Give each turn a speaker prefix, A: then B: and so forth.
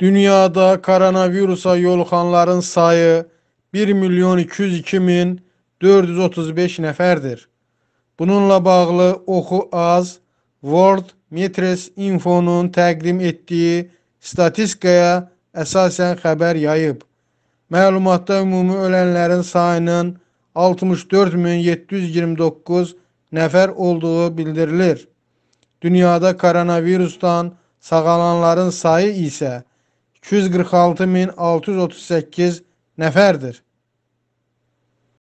A: Dünyada koronavirusa yoluxanların sayı 1 milyon 202 min 435 nəfərdir. Bununla bağlı Oxu Az World Metres Info'nun təqdim etdiyi statistikaya əsasən xəbər yayıb. Məlumatda ümumi ölənlərin sayının 64729 nəfər olduğu bildirilir. Dünyada koronavirusdan sağalanların sayı isə 246638 nəfərdir.